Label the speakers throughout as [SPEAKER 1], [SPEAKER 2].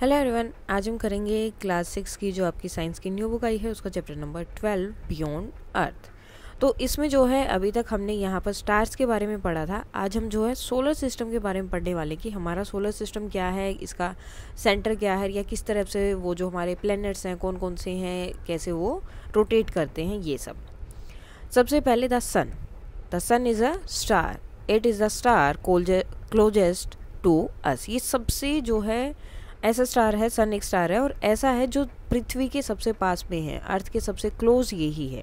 [SPEAKER 1] Hello everyone आज हम करेंगे क्लास सिक्स की जो आपकी साइंस की न्यू बुक आई है उसका chapter number twelve beyond earth तो इसमें जो है अभी तक हमने यहाँ पर स्टार्स के बारे में पढ़ा था आज हम जो है सोलर सिस्टम के बारे में पढ़ने वाले कि हमारा सोलर सिस्टम क्या है इसका सेंटर क्या है या किस तरह से वो जो हमारे प्लैनेट्स हैं कौन कौन से हैं कैसे वो रोटेट करते हैं ये सब सबसे पहले the sun the sun is a star it is the star closest to us ये सबसे जो है ऐसा स्टार है सन एक स्टार है और ऐसा है जो पृथ्वी के सबसे पास में है अर्थ के सबसे क्लोज यही है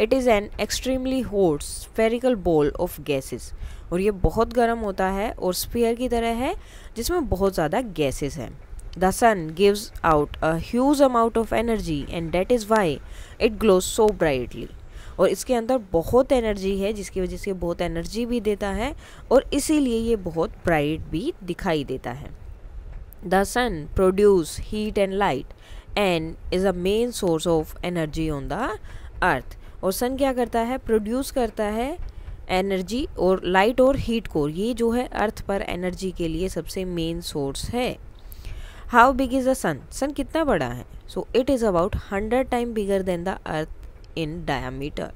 [SPEAKER 1] it is an extremely hot spherical ball of gases और ये बहुत गर्म होता है और स्पीयर की तरह है जिसमें बहुत ज़्यादा गैसेस हैं the sun gives out a huge amount of energy and that is why it glows so brightly और इसके अंदर बहुत एनर्जी है जिसकी वजह से बहुत एनर्जी भी देता है और इसीलिए ये बहुत ब्राइट भी दिखाई देता है The sun produce heat and light and is a main source of energy on the earth. और सन क्या करता है प्रोड्यूस करता है एनर्जी और लाइट और हीट को ये जो है अर्थ पर एनर्जी के लिए सबसे मेन सोर्स है how big is the sun sun कितना बड़ा है so it is about hundred time bigger than the earth in diameter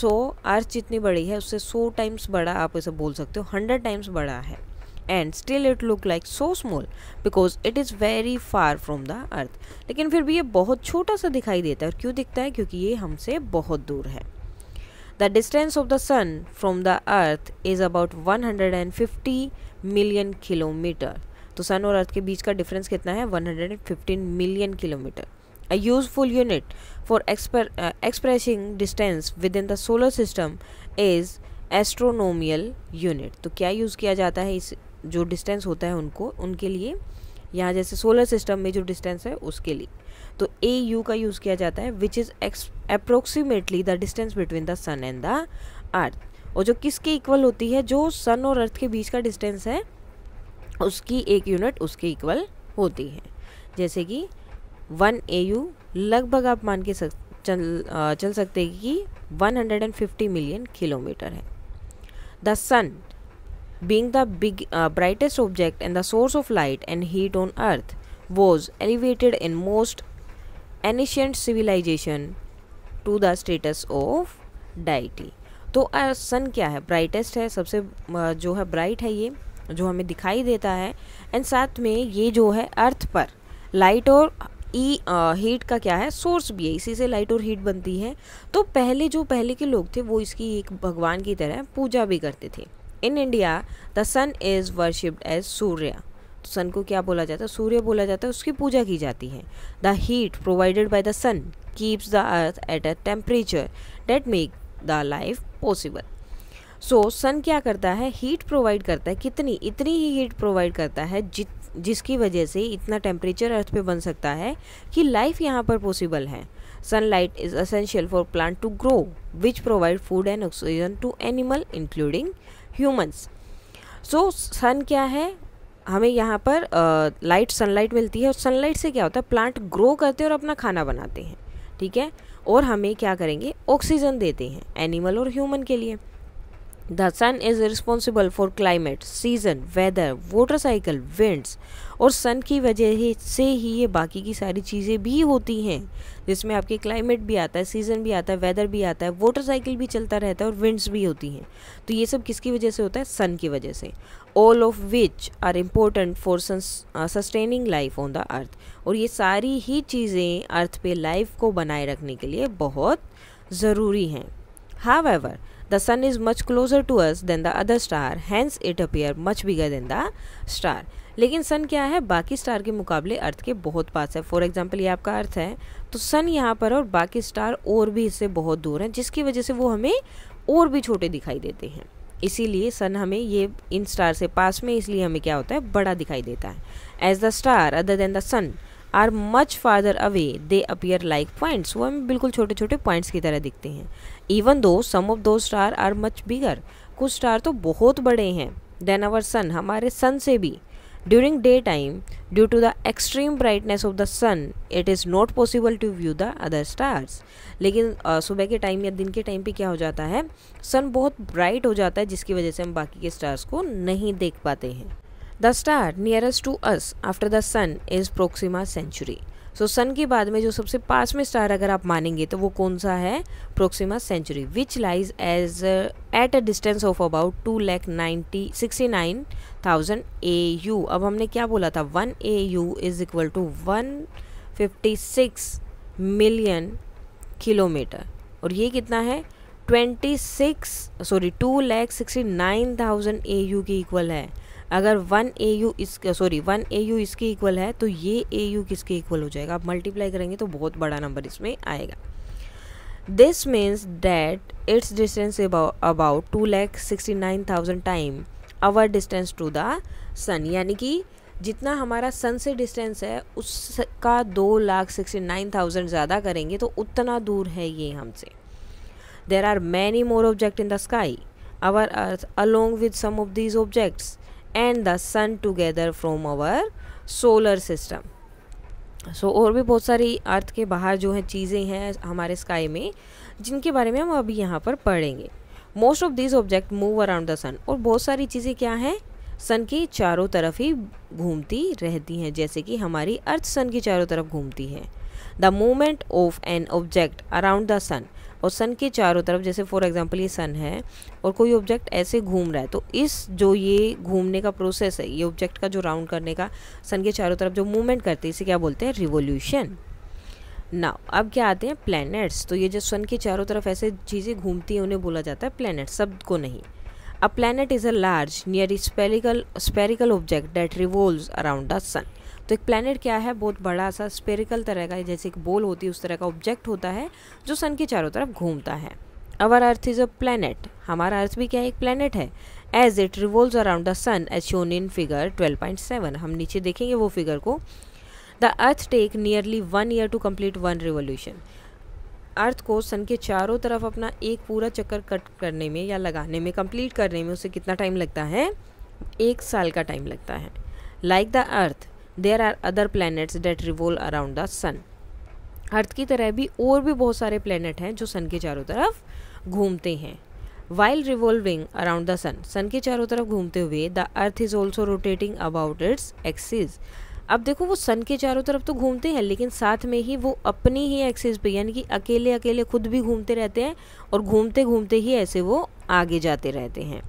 [SPEAKER 1] so earth जितनी बड़ी है उससे सौ टाइम्स बड़ा आप इसे बोल सकते हो हंड्रेड टाइम्स बड़ा है and still it look like so small because it is very far from the earth लेकिन फिर भी ये बहुत छोटा सा दिखाई देता है और क्यों दिखता है क्योंकि ये हमसे बहुत दूर है the distance of the sun from the earth is about 150 million kilometre तो सन और अर्थ के बीच का डिफरेंस कितना है 115 million kilometre a useful unit for expressing distance within the solar system is astronomical unit तो क्या यूज़ किया जाता है इस जो डिस्टेंस होता है उनको उनके लिए यहाँ जैसे सोलर सिस्टम में जो डिस्टेंस है उसके लिए तो ए यू का यूज़ किया जाता है which is X approximately the distance between the sun and the earth और जो किसके इक्वल होती है जो सन और अर्थ के बीच का डिस्टेंस है उसकी एक यूनिट उसके इक्वल होती है जैसे कि वन ए यू लगभग आप मान के सक चल चल सकते हैं कि 150 मिलियन किलोमीटर है the sun being the big, uh, brightest object and the source of light and heat on earth, was elevated in most ancient civilization to the status of deity. तो सन क्या है ब्राइटेस्ट है सबसे जो है bright है ये जो हमें दिखाई देता है एंड साथ में ये जो है अर्थ पर लाइट और ई हीट का क्या है सोर्स भी है इसी से लाइट और हीट बनती है तो पहले जो पहले के लोग थे वो इसकी एक भगवान की तरह पूजा भी करते थे in India the sun is worshipped as Surya sun को क्या बोला जाता है सूर्य बोला जाता है उसकी पूजा की जाती है the heat provided by the sun keeps the earth at a temperature that make the life possible so sun क्या करता है हीट प्रोवाइड करता है कितनी इतनी ही हीट प्रोवाइड करता है जि, जिसकी वजह से इतना टेम्परेचर अर्थ पे बन सकता है कि लाइफ यहाँ पर पॉसिबल है sunlight is essential for plant to grow which provide food and oxygen to animal including humans so sun क्या है हमें यहाँ पर लाइट uh, सनलाइट मिलती है और सनलाइट से क्या होता है प्लांट ग्रो करते हैं और अपना खाना बनाते हैं ठीक है और हमें क्या करेंगे ऑक्सीजन देते हैं एनिमल और ह्यूमन के लिए the sun is responsible for climate season weather water winds और सन की वजह से ही ये बाकी की सारी चीज़ें भी होती हैं जिसमें आपके क्लाइमेट भी आता है सीज़न भी आता है वेदर भी आता है वाटर साइकिल भी चलता रहता है और विंड्स भी होती हैं तो ये सब किसकी वजह से होता है सन की वजह से all of which are important for sustaining life on the earth और ये सारी ही चीज़ें अर्थ पे लाइफ को बनाए रखने के लिए बहुत ज़रूरी हैं however The sun is much closer to us than the other star, hence it appear much bigger than the star. लेकिन सन क्या है बाकी स्टार के मुकाबले अर्थ के बहुत पास है फॉर एग्जाम्पल ये आपका अर्थ है तो सन यहाँ पर और बाकी स्टार और भी इससे बहुत दूर हैं जिसकी वजह से वो हमें और भी छोटे दिखाई देते हैं इसीलिए सन हमें ये इन स्टार से पास में इसलिए हमें क्या होता है बड़ा दिखाई देता है as the star other than the sun are much farther away they appear like points वो हमें बिल्कुल छोटे छोटे पॉइंट्स की तरह दिखते हैं even though some of those star are much bigger कुछ स्टार तो बहुत बड़े हैं देन आवर सन हमारे सन से भी during day time due to the extreme brightness of the sun it is not possible to view the other stars लेकिन सुबह के टाइम या दिन के टाइम पे क्या हो जाता है सन बहुत ब्राइट हो जाता है जिसकी वजह से हम बाकी के स्टार्स को नहीं देख पाते हैं the star nearest to us after the sun is Proxima Centauri so sun के बाद में जो सबसे पास में स्टार अगर आप मानेंगे तो वो कौन सा है Proxima Centauri which lies as at a distance of about two lakh ninety sixty nine thousand A U अब हमने क्या बोला था one A U is equal to one fifty six million kilometre और ये कितना है twenty six sorry two lakh sixty nine thousand A U के इक्वल है अगर one A U is sorry one A U इसके इक्वल है तो ये ए यू किसके इक्वल हो जाएगा आप मल्टीप्लाई करेंगे तो बहुत बड़ा नंबर इसमें आएगा this means that it's distance about two lakh sixty nine thousand time our distance to the sun यानी कि जितना हमारा सन से डिस्टेंस है उसका दो लाख सिक्सटी नाइन थाउजेंड ज़्यादा करेंगे तो उतना दूर है ये हमसे there are many more object in the sky our earth along with some of these objects and the sun together from our solar system so और भी बहुत सारी अर्थ के बाहर जो है चीज़ें हैं हमारे स्काई में जिनके बारे में हम अभी यहाँ पर पढ़ेंगे most of this object move around the sun और बहुत सारी चीज़ें क्या हैं सन के चारों तरफ ही घूमती रहती हैं जैसे कि हमारी अर्थ सन के चारों तरफ घूमती है the movement of an object around the sun और सन के चारों तरफ जैसे फॉर एग्जांपल ये सन है और कोई ऑब्जेक्ट ऐसे घूम रहा है तो इस जो ये घूमने का प्रोसेस है ये ऑब्जेक्ट का जो राउंड करने का सन के चारों तरफ जो मूवमेंट करते हैं इसे क्या बोलते हैं रिवोल्यूशन ना अब क्या आते हैं प्लैनेट्स तो ये जो सन के चारों तरफ ऐसे चीज़ें घूमती हैं उन्हें बोला जाता है प्लैनेट शब्द को नहीं a planet is a large near spherical spherical object that revolve around the sun तो एक प्लानट क्या है बहुत बड़ा सा स्पेरिकल तरह का जैसे एक बोल होती है उस तरह का ऑब्जेक्ट होता है जो सन के चारों तरफ घूमता है अवर अर्थ इज़ अ प्लानट हमारा अर्थ भी क्या है एक प्लानट है as it revolve around the sun as shown in figure 12.7 हम नीचे देखेंगे वो फिगर को the earth take nearly one year to complete one revolution earth को सन के चारों तरफ अपना एक पूरा चक्कर कट करने में या लगाने में कंप्लीट करने में उसे कितना टाइम लगता है एक साल का टाइम लगता है like the earth there are other planets that revolve around the sun earth की तरह भी और भी बहुत सारे प्लैनेट हैं जो सन के चारों तरफ घूमते हैं while revolving around the sun sun के चारों तरफ घूमते हुए the earth is also rotating about its axis अब देखो वो सन के चारों तरफ तो घूमते हैं लेकिन साथ में ही वो अपनी ही एक्सिस पे यानी कि अकेले अकेले खुद भी घूमते रहते हैं और घूमते घूमते ही ऐसे वो आगे जाते रहते हैं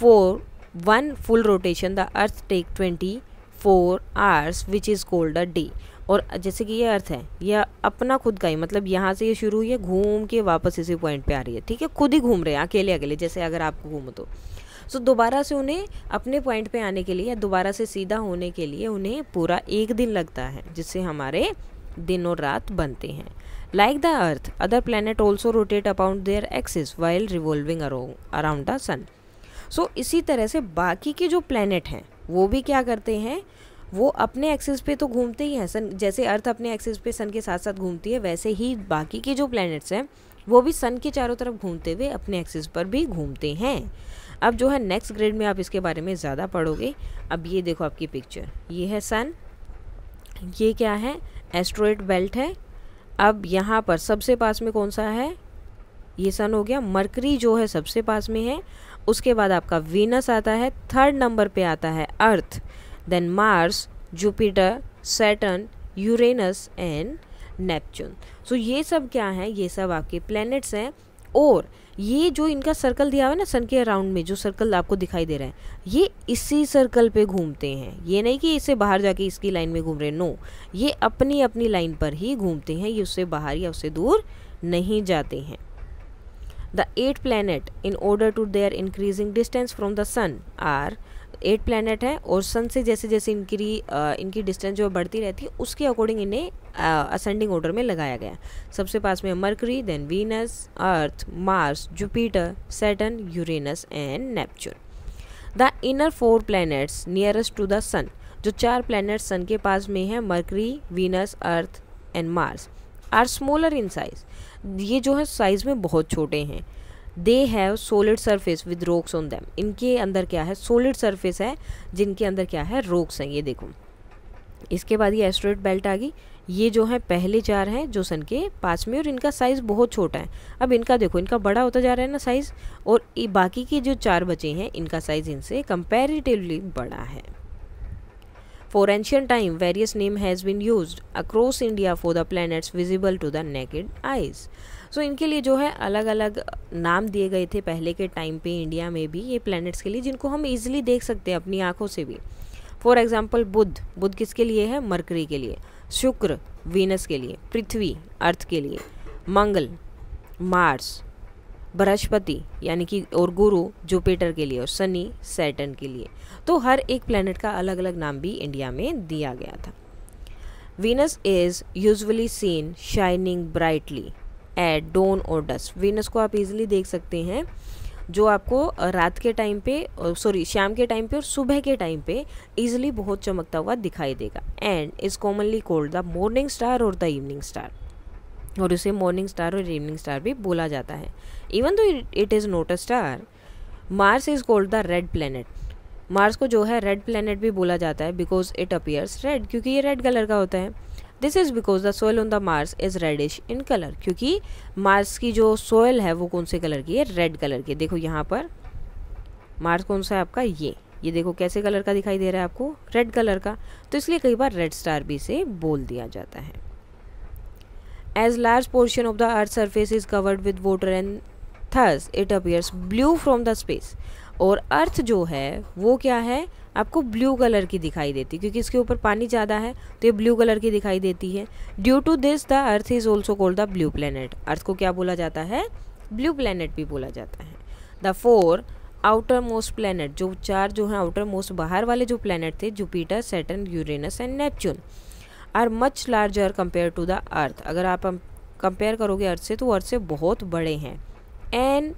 [SPEAKER 1] for one full rotation the earth take twenty four hours which is called a day और जैसे कि ये अर्थ है यह अपना खुद का ही मतलब यहाँ से ये शुरू हुई है घूम के वापस इसी पॉइंट पे आ रही है ठीक है खुद ही घूम रहे हैं अकेले अकेले जैसे अगर आप घूमो तो सो so, दोबारा से उन्हें अपने पॉइंट पे आने के लिए या दोबारा से सीधा होने के लिए उन्हें पूरा एक दिन लगता है जिससे हमारे दिन और रात बनते हैं like the earth other planet also rotate upon their axis while revolving around the sun so इसी तरह से बाकी के जो प्लानट हैं वो भी क्या करते हैं वो अपने एक्सिस पे तो घूमते ही हैं सन जैसे अर्थ अपने एक्सिस पे सन के साथ साथ घूमती है वैसे ही बाकी के जो प्लैनेट्स हैं वो भी सन के चारों तरफ घूमते हुए अपने एक्सिस पर भी घूमते हैं अब जो है नेक्स्ट ग्रेड में आप इसके बारे में ज़्यादा पढ़ोगे अब ये देखो आपकी पिक्चर ये है सन ये क्या है एस्ट्रोइड बेल्ट है अब यहाँ पर सबसे पास में कौन सा है ये सन हो गया मरकरी जो है सबसे पास में है उसके बाद आपका वीनस आता है थर्ड नंबर पे आता है Earth then Mars Jupiter Saturn Uranus and Neptune so ये सब क्या हैं ये सब आपके प्लैनेट्स हैं और ये जो इनका सर्कल दिया हुआ है ना सन के अराउंड में जो सर्कल आपको दिखाई दे रहा है ये इसी सर्कल पे घूमते हैं ये नहीं कि इससे बाहर जाके इसकी लाइन में घूम रहे नो ये अपनी अपनी लाइन पर ही घूमते हैं ये उससे बाहर या उससे दूर नहीं जाते हैं The eight planet in order to their increasing distance from the sun are eight planet हैं और सन से जैसे जैसे इनकी इनकी डिस्टेंस जो बढ़ती रहती है उसके अकॉर्डिंग इन्हें असेंडिंग ऑर्डर में लगाया गया सबसे पास में Mercury then Venus Earth Mars Jupiter Saturn Uranus and Neptune the inner four planets nearest to the sun जो चार प्लैनेट्स सन के पास में हैं Mercury Venus Earth and Mars are smaller in size ये जो है साइज़ में बहुत छोटे हैं they have solid surface with rocks on them इनके अंदर क्या है सोलिड सरफेस है जिनके अंदर क्या है रोक्स हैं ये देखो इसके बाद ये एस्ट्रोइड बेल्ट आ गई ये जो है पहले चार हैं जो सन के पास में और इनका साइज़ बहुत छोटा है अब इनका देखो इनका बड़ा होता जा रहा है ना साइज़ और बाकी के जो चार बचे हैं इनका साइज़ इनसे कंपेरेटिवली बड़ा है For ancient time, various name has been used across India for the planets visible to the naked eyes. So so, इनके लिए जो है अलग अलग नाम दिए गए थे पहले के टाइम पे इंडिया में भी ये प्लैनेट्स के लिए जिनको हम ईजिली देख सकते हैं अपनी आंखों से भी फॉर एग्जाम्पल बुद्ध बुद्ध किसके लिए है मरकरी के लिए शुक्र वीनस के लिए पृथ्वी अर्थ के लिए मंगल मार्स बृहस्पति यानी कि और गुरु जुपिटर के लिए और शनि सैटन के लिए तो हर एक प्लैनेट का अलग अलग नाम भी इंडिया में दिया गया था Venus is usually seen shining brightly at dawn or dusk Venus को आप इजिली देख सकते हैं जो आपको रात के टाइम पे सॉरी शाम के टाइम पे और सुबह के टाइम पे इजिली बहुत चमकता हुआ दिखाई देगा and is commonly called the morning star or the evening star और उसे मॉर्निंग स्टार और इवनिंग स्टार भी बोला जाता है even though it is not a star Mars is called the red planet Mars को जो है रेड प्लानट भी बोला जाता है बिकॉज इट अपीयर्स रेड क्योंकि ये रेड कलर का होता है this is because the soil on the Mars is reddish in colour क्योंकि मार्स की जो सोयल है वो कौन से कलर की है रेड कलर की देखो यहाँ पर मार्स कौन सा है आपका ये ये देखो कैसे कलर का दिखाई दे रहा है आपको रेड कलर का तो इसलिए कई बार रेड स्टार भी इसे बोल दिया जाता है as large portion of the earth surface is covered with water and thus it appears blue from the space और अर्थ जो है वो क्या है आपको ब्लू कलर की दिखाई देती है क्योंकि इसके ऊपर पानी ज़्यादा है तो ये ब्लू कलर की दिखाई देती है due to this the earth is also called the blue planet earth को क्या बोला जाता है ब्लू प्लानट भी बोला जाता है the four outermost planet जो चार जो हैं आउटर मोस्ट बाहर वाले जो प्लानट थे Jupiter Saturn Uranus and Neptune are much larger compare to the earth अगर आप कंपेयर करोगे अर्थ से तो अर्थ से बहुत बड़े हैं and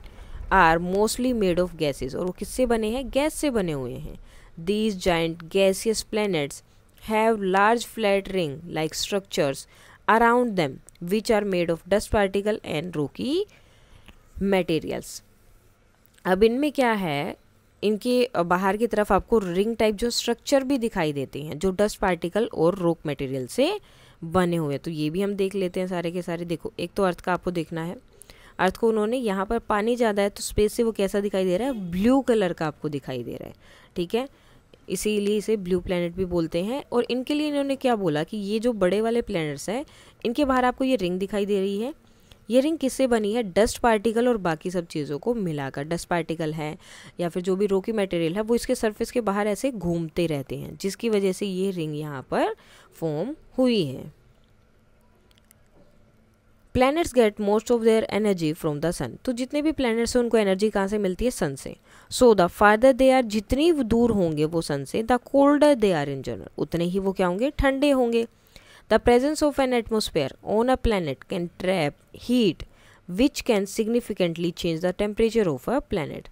[SPEAKER 1] are mostly made of gases और वो किससे बने हैं गैस से बने हुए हैं these giant gaseous planets have large flat ring like structures around them which are made of dust particle and rocky materials अब इनमें क्या है इनके बाहर की तरफ आपको रिंग टाइप जो स्ट्रक्चर भी दिखाई देते हैं जो डस्ट पार्टिकल और रोक मटेरियल से बने हुए तो ये भी हम देख लेते हैं सारे के सारे देखो एक तो अर्थ का आपको देखना है अर्थ को उन्होंने यहाँ पर पानी ज़्यादा है तो स्पेस से वो कैसा दिखाई दे रहा है ब्लू कलर का आपको दिखाई दे रहा है ठीक है इसीलिए इसे ब्लू प्लैनेट भी बोलते हैं और इनके लिए इन्होंने क्या बोला कि ये जो बड़े वाले प्लैनेट्स हैं इनके बाहर आपको ये रिंग दिखाई दे रही है ये रिंग किससे बनी है डस्ट पार्टिकल और बाकी सब चीज़ों को मिलाकर डस्ट पार्टिकल है या फिर जो भी रोकी मटेरियल है वो इसके सरफेस के बाहर ऐसे घूमते रहते हैं जिसकी वजह से ये रिंग यहाँ पर फॉर्म हुई है planets get most of their energy from the sun तो जितने भी प्लैनेट्स हैं उनको एनर्जी कहाँ से मिलती है सन से so the farther they are जितनी दूर होंगे वो सन से the colder they are in general उतने ही वो क्या होंगे ठंडे होंगे The presence of an atmosphere on a planet can trap heat which can significantly change the temperature of a planet.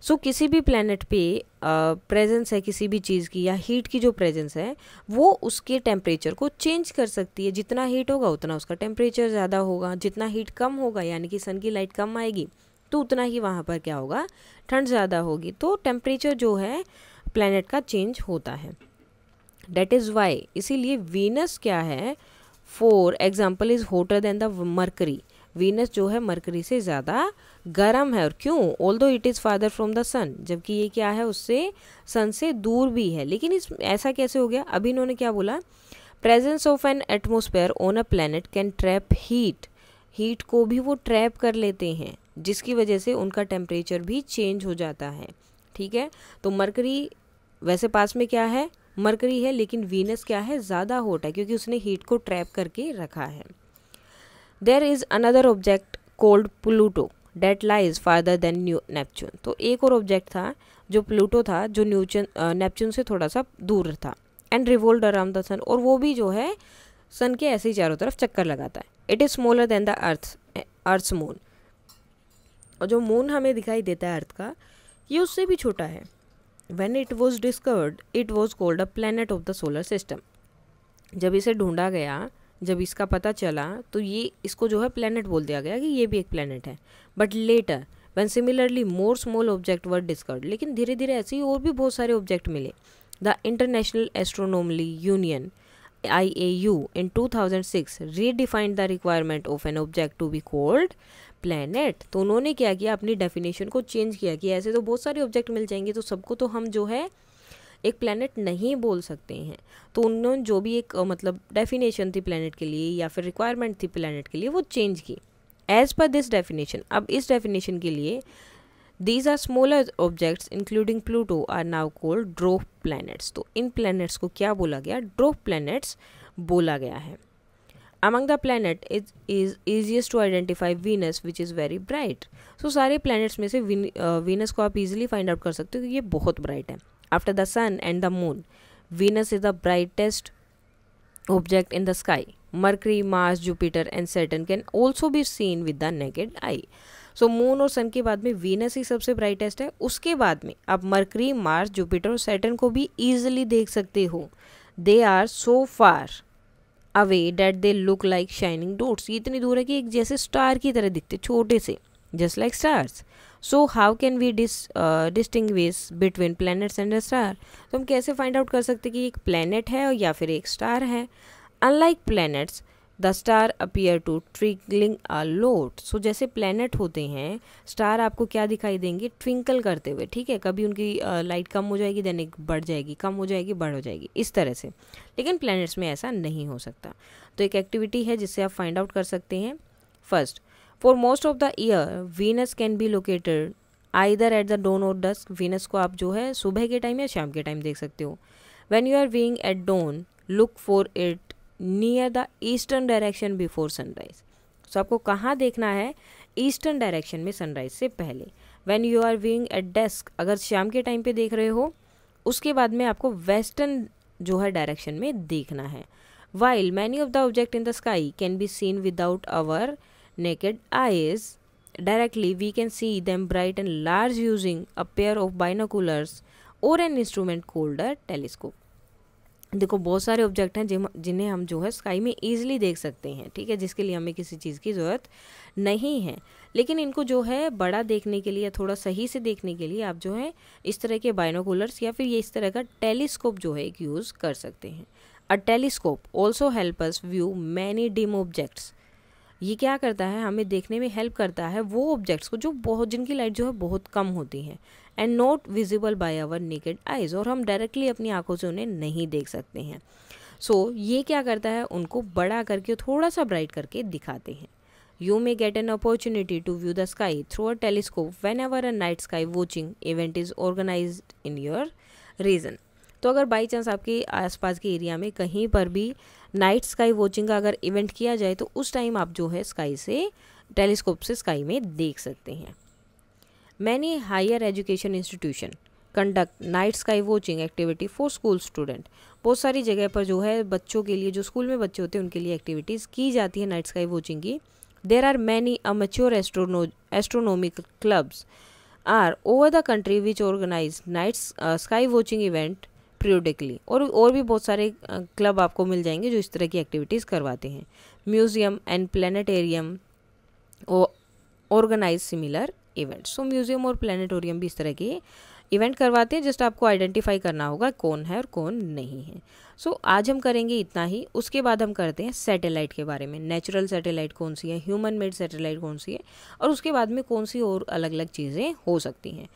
[SPEAKER 1] So so, किसी भी प्लानट पे प्रेजेंस uh, है किसी भी चीज़ की या हीट की जो प्रेजेंस है वो उसके टेम्परेचर को चेंज कर सकती है जितना हीट होगा उतना उसका टेम्परेचर ज़्यादा होगा जितना हीट कम होगा यानी कि सन की लाइट कम आएगी तो उतना ही वहाँ पर क्या होगा ठंड ज़्यादा होगी तो टेम्परेचर जो है प्लानट का चेंज होता है डेट इज़ वाई इसीलिए वीनस क्या है for example is hotter than the Mercury Venus जो है मरकरी से ज़्यादा गर्म है और क्यों although it is farther from the sun जबकि ये क्या है उससे सन से दूर भी है लेकिन इस ऐसा कैसे हो गया अभी इन्होंने क्या बोला presence of an atmosphere on a planet can trap heat heat को भी वो ट्रैप कर लेते हैं जिसकी वजह से उनका टेम्परेचर भी चेंज हो जाता है ठीक है तो मरकरी वैसे पास में क्या है मरकरी है लेकिन वीनस क्या है ज़्यादा हॉट है क्योंकि उसने हीट को ट्रैप करके रखा है there is another object called Pluto that lies farther than new Neptune तो एक और ऑब्जेक्ट था जो प्लूटो था जो न्यूचन नेपच्यून से थोड़ा सा दूर था and revolved around the sun और वो भी जो है सन के ऐसे ही चारों तरफ चक्कर लगाता है it is smaller than the earth earth moon और जो मून हमें दिखाई देता है अर्थ का ये उससे भी छोटा है when it was discovered it was called a planet of the solar system जब इसे ढूंढा गया जब इसका पता चला तो ये इसको जो है प्लानट बोल दिया गया कि ये भी एक प्लानट है but later when similarly more small object were discovered लेकिन धीरे धीरे ऐसे ही और भी बहुत सारे ऑब्जेक्ट मिले the International Astronomical Union I A U in two thousand six redefined the requirement of an object to be called planet तो उन्होंने क्या किया अपनी डेफिनेशन को चेंज किया कि ऐसे तो बहुत सारे ऑब्जेक्ट मिल जाएंगे तो सबको तो हम जो है एक प्लैनेट नहीं बोल सकते हैं तो उन्होंने जो भी एक मतलब डेफिनेशन थी प्लैनेट के लिए या फिर रिक्वायरमेंट थी प्लैनेट के लिए वो चेंज की एज पर दिस डेफिनेशन अब इस डेफिनेशन के लिए these are smaller objects including Pluto are now called dwarf planets तो इन प्लैनेट्स को क्या बोला गया ड्रोफ प्लैनेट्स बोला गया है among the planet is is easiest to identify Venus which is very bright so सारे प्लैनेट्स में से वीनस uh, को आप इजिली फाइंड आउट कर सकते हो क्योंकि ये बहुत ब्राइट है after the sun and the moon Venus is the brightest object in the sky Mercury Mars Jupiter and Saturn can also be seen with the naked eye so moon और sun के बाद में Venus ही सबसे brightest है उसके बाद में आप मर्करी मार्स जुपिटर और सेटन को भी ईजिली देख सकते हो they are so far away that they look like shining dots ये इतनी दूर है कि एक जैसे स्टार की तरह दिखते छोटे से just like stars so how can we dis distinguish between planets and a star तो हम कैसे फाइंड आउट कर सकते कि एक प्लानट है या फिर एक स्टार है unlike planets the star appear to twinkling a lot so जैसे प्लैनेट होते हैं स्टार आपको क्या दिखाई देंगे ट्विंकल करते हुए ठीक है कभी उनकी लाइट कम हो जाएगी देन एक बढ़ जाएगी कम हो जाएगी बढ़ हो जाएगी इस तरह से लेकिन प्लैनेट्स में ऐसा नहीं हो सकता तो एक एक्टिविटी है जिससे आप फाइंड आउट कर सकते हैं first for most of the year Venus can be located either at the dawn or dusk Venus को आप जो है सुबह के टाइम या शाम के टाइम देख सकते हो when you are being at dawn look for it near the eastern direction before sunrise so आपको कहाँ देखना है ईस्टर्न डायरेक्शन में सनराइज से पहले when you are viewing at dusk अगर शाम के टाइम पे देख रहे हो उसके बाद में आपको वेस्टर्न जो है डायरेक्शन में देखना है while many of the object in the sky can be seen without our naked eyes directly we can see them bright and large using a pair of binoculars or an instrument called telescope देखो बहुत सारे object हैं जिन्हें हम जो है sky में easily देख सकते हैं ठीक है जिसके लिए हमें किसी चीज़ की ज़रूरत नहीं है लेकिन इनको जो है बड़ा देखने के लिए थोड़ा सही से देखने के लिए आप जो है इस तरह के बायनोकुलर्स या फिर ये इस तरह का टेलीस्कोप जो है यूज़ कर सकते हैं a telescope also help us view many dim objects ये क्या करता है हमें देखने में हेल्प करता है वो ऑब्जेक्ट्स को जो बहुत जिनकी लाइट जो है बहुत कम होती है and not visible by our naked eyes और हम डायरेक्टली अपनी आंखों से उन्हें नहीं देख सकते हैं सो so, ये क्या करता है उनको बड़ा करके थोड़ा सा ब्राइट करके दिखाते हैं you may get an opportunity to view the sky through a telescope whenever a night sky watching event is organise in your region तो अगर बाई चांस आपके आसपास के एरिया में कहीं पर भी नाइट स्काई वॉचिंग का अगर इवेंट किया जाए तो उस टाइम आप जो है स्काई से टेलीस्कोप से स्काई में देख सकते हैं many higher education institution conduct night sky watching activity for school student बहुत सारी जगह पर जो है बच्चों के लिए जो स्कूल में बच्चे होते हैं उनके लिए एक्टिविटीज़ की जाती है नाइट स्काई वॉचिंग की there are many amateur astrono astronomic clubs all over the country which organise night sky watching event periodically और और भी बहुत सारे क्लब uh, आपको मिल जाएंगे जो इस तरह की एक्टिविटीज़ करवाते हैं museum and planetarium organise similar event so museum और प्लानिटोरियम भी इस तरह के इवेंट करवाते हैं जस्ट आपको आइडेंटिफाई करना होगा कौन है और कौन नहीं है सो so, आज हम करेंगे इतना ही उसके बाद हम करते हैं सैटेलाइट के बारे में नेचुरल सैटेलाइट कौन सी है ह्यूमन मेड सैटेलाइट कौन सी है और उसके बाद में कौन सी और अलग अलग चीज़ें हो सकती हैं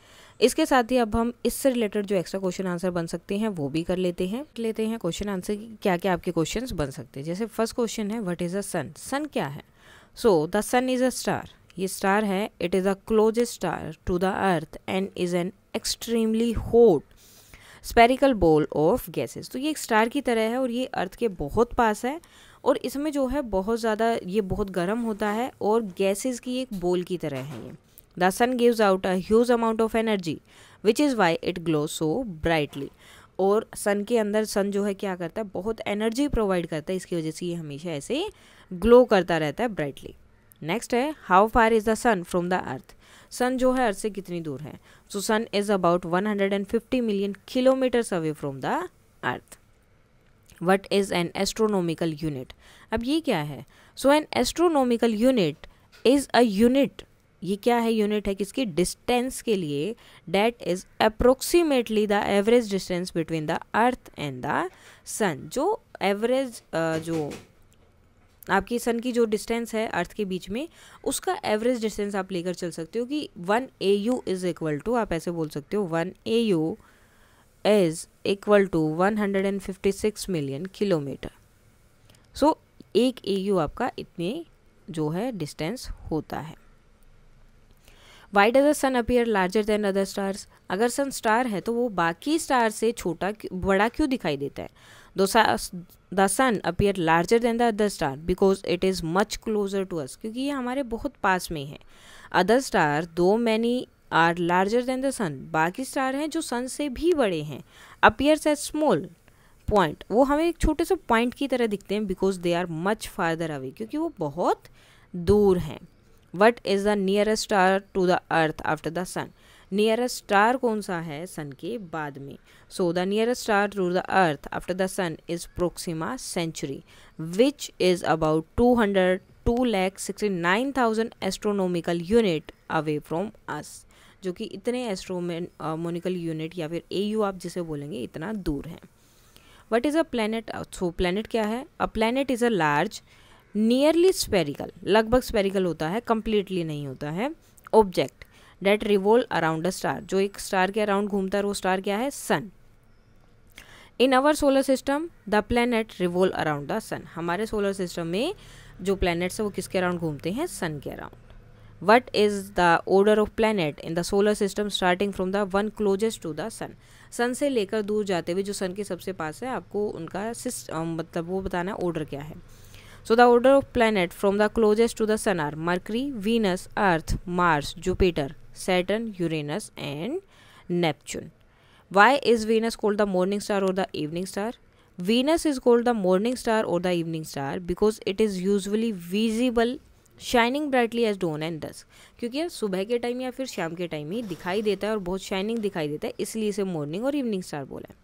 [SPEAKER 1] इसके साथ ही अब हम इससे रिलेटेड जो एक्स्ट्रा क्वेश्चन आंसर बन सकते हैं वो भी कर लेते हैं लेते हैं क्वेश्चन आंसर क्या क्या आपके क्वेश्चन बन सकते हैं जैसे फर्स्ट क्वेश्चन है what is a sun sun क्या है so the sun is a star ये स्टार है it is a closest star to the earth and is an extremely hot spherical ball of gases तो ये एक star की तरह है और ये अर्थ के बहुत पास है और इसमें जो है बहुत ज़्यादा ये बहुत गर्म होता है और गैसेस की एक बोल की तरह है ये the sun gives out a huge amount of energy which is why it glow so brightly और सन के अंदर सन जो है क्या करता है बहुत एनर्जी प्रोवाइड करता है इसकी वजह से ये हमेशा ऐसे ग्लो करता रहता है ब्राइटली नेक्स्ट है how far is the sun from the earth sun जो है अर्थ से कितनी दूर है so sun is about 150 million kilometers away from the earth what is an astronomical unit अब ये क्या है so an astronomical unit is a unit ये क्या है यूनिट है किसकी डिस्टेंस के लिए that is approximately the average distance between the earth and the sun जो एवरेज uh, जो आपकी सन की जो डिस्टेंस है अर्थ के बीच में उसका एवरेज डिस्टेंस आप लेकर चल सकते हो कि one A U is equal to आप ऐसे बोल सकते हो one A U is equal to one hundred and fifty six million kilometer so एक ए यू आपका इतने जो है डिस्टेंस होता है why does the sun appear larger than other stars अगर सन स्टार है तो वो बाकी स्टार से छोटा बड़ा क्यों दिखाई देता है though the sun appear larger than the other star because it is much closer to us क्योंकि ये हमारे बहुत पास में है other star though many are larger than the sun बाकी स्टार हैं जो सन से भी बड़े हैं अपियर्स एट स्मॉल पॉइंट वो हमें एक छोटे से पॉइंट की तरह दिखते हैं because they are much farther away क्योंकि वो बहुत दूर हैं what is the nearest star to the earth after the sun nearest star कौन सा है सन के बाद में so the nearest star to the earth after the sun is Proxima Centauri which is about two hundred two lakh sixty nine thousand astronomical unit away from us जो कि इतने एस्ट्रोमोनिकल unit या फिर ए यू आप जिसे बोलेंगे इतना दूर है what is a planet so planet क्या है a planet is a large nearly spherical लगभग स्पेरिकल होता है कम्प्लीटली नहीं होता है object that revolve around a star जो एक स्टार के अराउंड घूमता है वो स्टार क्या है sun in our solar system the planet revolve around the sun हमारे सोलर सिस्टम में जो प्लैनेट्स हैं वो किसके अराउंड घूमते हैं सन के around what is the order of planet in the solar system starting from the one closest to the sun sun से लेकर दूर जाते हुए जो सन के सबसे पास है आपको उनका सिस्ट मतलब वो बताना ऑर्डर क्या है So the order of planet from the closest to the sun are Mercury, Venus, Earth, Mars, Jupiter, Saturn, Uranus and Neptune. Why is Venus called the morning star or the evening star? Venus is called the morning star or the evening star because it is usually visible shining brightly at dawn and dusk क्योंकि यह सुबह के time या फिर शाम के time ही दिखाई देता है और बहुत शाइनिंग दिखाई देता है इसलिए इसे मॉर्निंग और इवनिंग स्टार बोला है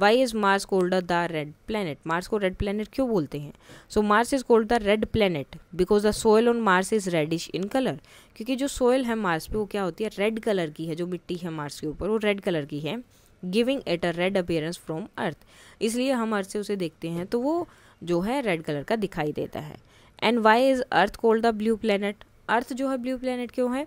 [SPEAKER 1] why is Mars called the red planet Mars को रेड प्लानट क्यों बोलते हैं so Mars is called the red planet because the soil on Mars is reddish in colour क्योंकि जो सोयल है मार्स पे वो क्या होती है रेड कलर की है जो मिट्टी है मार्स के ऊपर वो रेड कलर की है giving it a red appearance from earth इसलिए हम अर्थ से उसे देखते हैं तो वो जो है रेड कलर का दिखाई देता है and why is earth called the blue planet earth जो है ब्लू प्लानट क्यों है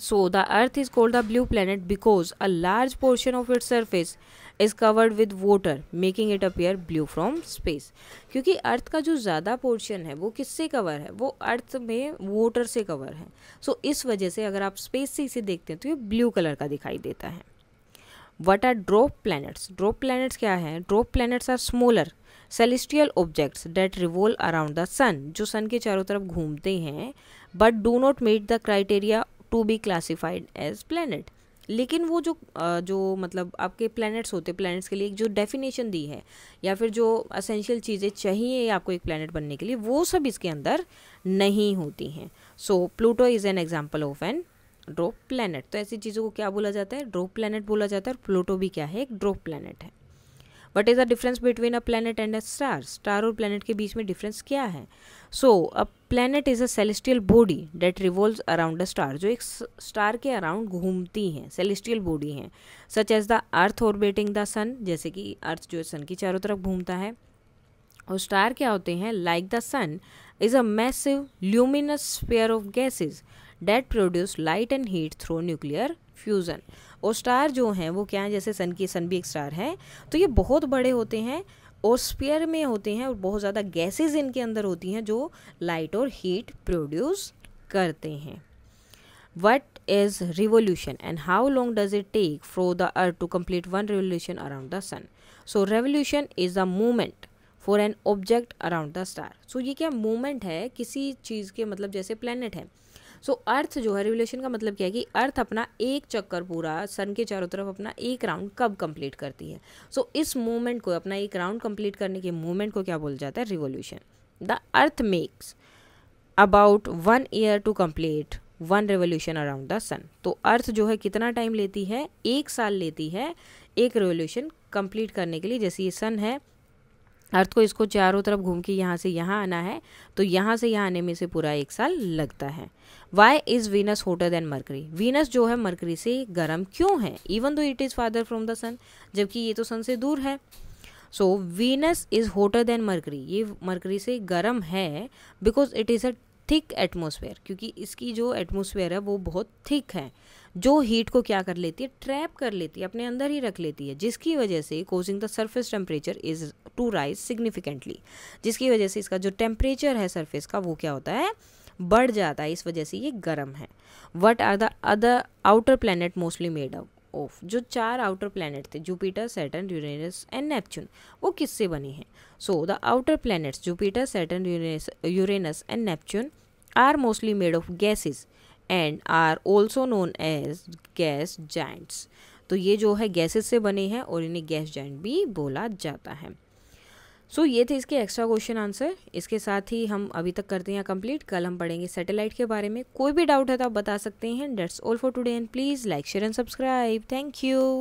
[SPEAKER 1] so the earth is called the blue planet because a large portion of its surface is covered with water making it appear blue from space क्योंकि earth का जो ज़्यादा portion है वो किससे कवर है वो अर्थ में वाटर से कवर है सो so, इस वजह से अगर आप स्पेस से इसे देखते हैं तो ये ब्लू कलर का दिखाई देता है what are dwarf planets dwarf planets क्या है dwarf planets are smaller celestial objects that revolve around the sun जो सन के चारों तरफ घूमते हैं but do not meet the criteria to be classified as planet लेकिन वो जो जो मतलब आपके प्लैनेट्स होते प्लैनेट्स के लिए जो डेफिनेशन दी है या फिर जो असेंशियल चीज़ें चाहिए आपको एक प्लैनेट बनने के लिए वो सब इसके अंदर नहीं होती हैं so Pluto is an example of an dwarf planet तो ऐसी चीज़ों को क्या बोला जाता है ड्रॉप प्लैनेट बोला जाता है और प्लूटो भी क्या है एक ड्रॉप प्लैनेट है what is the difference between a planet and a star star और प्लानट के बीच में डिफरेंस क्या है so a planet is a celestial body that revolve around a star जो एक स्टार के अराउंड घूमती हैं सेलेस्टियल बॉडी हैं such as the earth orbiting the sun जैसे कि अर्थ जो है सन की चारों तरफ घूमता है और स्टार क्या होते हैं like the sun is a massive luminous sphere of gases that produce light and heat through nuclear fusion और स्टार जो हैं वो क्या है जैसे सन की सन भी एक स्टार है तो ये बहुत बड़े होते हैं ओस्पियर में होते हैं और बहुत ज़्यादा गैसेज इनके अंदर होती हैं जो लाइट और हीट प्रोड्यूस करते हैं what is revolution and how long does it take for the earth to complete one revolution around the sun so revolution is the movement for an object around the star so ये क्या movement है किसी चीज़ के मतलब जैसे planet है सो so, अर्थ जो है रिवोल्यूशन का मतलब क्या है कि अर्थ अपना एक चक्कर पूरा सन के चारों तरफ अपना एक राउंड कब कंप्लीट करती है सो so, इस मूवमेंट को अपना एक राउंड कंप्लीट करने के मूवमेंट को क्या बोल जाता है revolution the earth makes about one year to complete one revolution around the sun तो अर्थ जो है कितना टाइम लेती है एक साल लेती है एक रेवोल्यूशन कंप्लीट करने के लिए जैसे ये सन है अर्थ को इसको चारों तरफ घूम के यहाँ से यहाँ आना है तो यहाँ से यहाँ आने में से पूरा एक साल लगता है why is Venus hotter than Mercury Venus जो है मरकरी से गर्म क्यों है even though it is farther from the sun जबकि ये तो सन से दूर है so Venus is hotter than Mercury ये मरकरी से गर्म है because it is a thick atmosphere क्योंकि इसकी जो एटमोसफेयर है वो बहुत थिक है जो हीट को क्या कर लेती है ट्रैप कर लेती है अपने अंदर ही रख लेती है जिसकी वजह से causing the surface temperature is to rise significantly जिसकी वजह से इसका जो टेम्परेचर है सर्फेस का वो क्या होता है बढ़ जाता है इस वजह से ये गर्म है what are the other outer planet mostly made of of जो चार आउटर प्लैनेट थे Jupiter Saturn Uranus and Neptune वो किससे बने हैं so the outer planets Jupiter Saturn Uranus Uranus and Neptune are mostly made of gases and are also known as gas giants तो ये जो है गैसेस से बने हैं और इन्हें गैस जाइंट भी बोला जाता है सो so, ये थे इसके एक्स्ट्रा क्वेश्चन आंसर इसके साथ ही हम अभी तक करते हैं कंप्लीट कल हम पढ़ेंगे सैटेलाइट के बारे में कोई भी डाउट है तो आप बता सकते हैं that's all for today and please like share and subscribe thank you